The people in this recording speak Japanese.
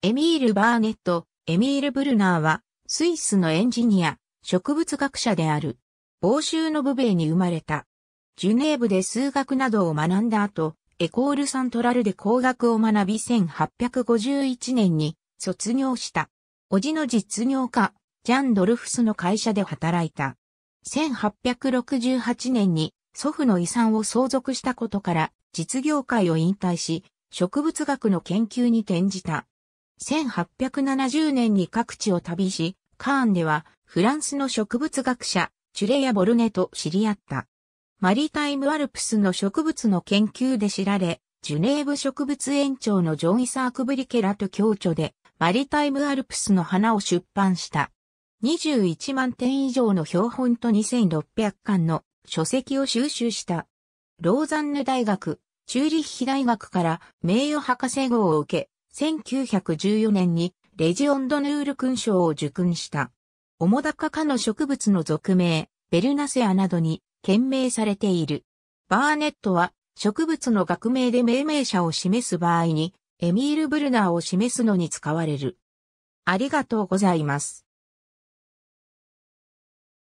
エミール・バーネット、エミール・ブルナーは、スイスのエンジニア、植物学者である。欧州の部兵に生まれた。ジュネーブで数学などを学んだ後、エコール・サントラルで工学を学び1851年に卒業した。おじの実業家、ジャン・ドルフスの会社で働いた。1868年に祖父の遺産を相続したことから実業界を引退し、植物学の研究に転じた。1870年に各地を旅し、カーンではフランスの植物学者、チュレア・ボルネと知り合った。マリタイムアルプスの植物の研究で知られ、ジュネーブ植物園長のジョン・イサーク・ブリケラと共著で、マリタイムアルプスの花を出版した。21万点以上の標本と2600巻の書籍を収集した。ローザンヌ大学、チューリッヒ大学から名誉博士号を受け、1914年にレジオンドヌール勲章を受勲した。オモダ科の植物の属名、ベルナセアなどに懸命されている。バーネットは植物の学名で命名者を示す場合にエミール・ブルナーを示すのに使われる。ありがとうございます。